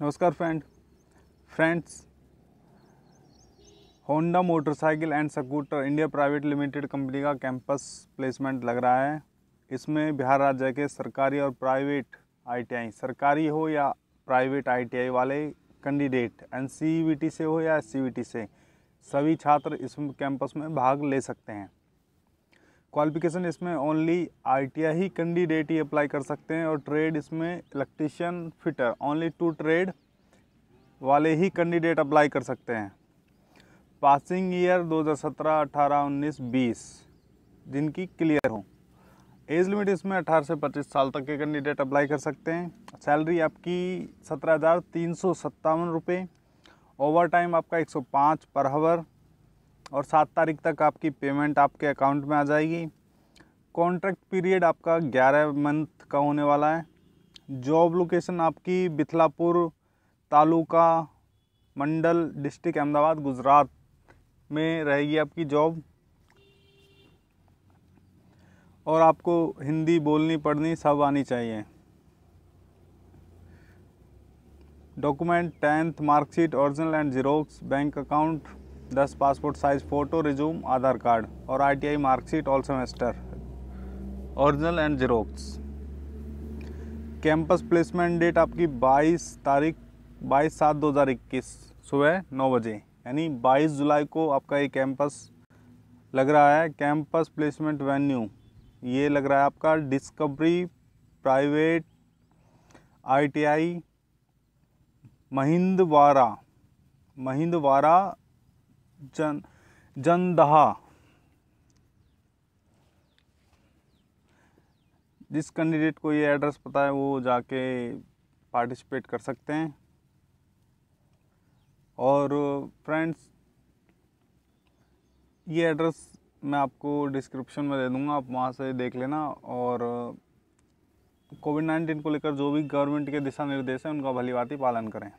नमस्कार friend friends Honda motorcycle and scooter India private limited company का campus placement लग रहा है इसमें बिहार राज्य के सरकारी और प्राइवेट आईटीआई सरकारी हो या प्राइवेट आईटीआई वाले कैंडिडेट एन से हो या एस से सभी छात्र इस कैंपस में भाग ले सकते हैं क्वालिफिकेशन इसमें ओनली आईटीआई कैंडिडेट ही अप्लाई कर सकते हैं और ट्रेड इसमें electrician fitter only two trade वाले ही कैंडिडेट अप्लाई कर सकते हैं पासिंग ईयर 2017, 18, 19, 20 जिनकी क्लियर हो एज लिमिट इसमें 18 से 25 साल तक के कैंडिडेट अप्लाई कर सकते हैं सैलरी आपकी सत्रह हज़ार तीन सौ सत्तावन रुपये ओवर टाइम आपका एक पर हवर और सात तारीख तक आपकी पेमेंट आपके अकाउंट में आ जाएगी कॉन्ट्रैक्ट पीरियड आपका ग्यारह मंथ का होने वाला है जॉब लोकेशन आपकी बिथलापुर तालुका मंडल डिस्ट्रिक्ट अहमदाबाद गुजरात में रहेगी आपकी जॉब और आपको हिंदी बोलनी पढ़नी सब आनी चाहिए document tenth marksheet original and xerox bank account दस passport size photo resume Aadhaar card और ITI marksheet all semester original and xerox campus placement date आपकी 22 तारीख 22 सात 2021 सुबह नौ बजे यानी 22 जुलाई को आपका ये कैंपस लग रहा है कैंपस प्लेसमेंट वेन्यू ये लग रहा है आपका discovery private ITI Mahindwara Mahindwara जन जनदहा जिस कैंडिडेट को ये एड्रेस पता है वो जाके पार्टिसिपेट कर सकते हैं और फ्रेंड्स ये एड्रेस मैं आपको डिस्क्रिप्शन में दे दूँगा आप वहाँ से देख लेना और कोविड नाइन्टीन को लेकर जो भी गवर्नमेंट के दिशा निर्देश हैं उनका भलीभांति पालन करें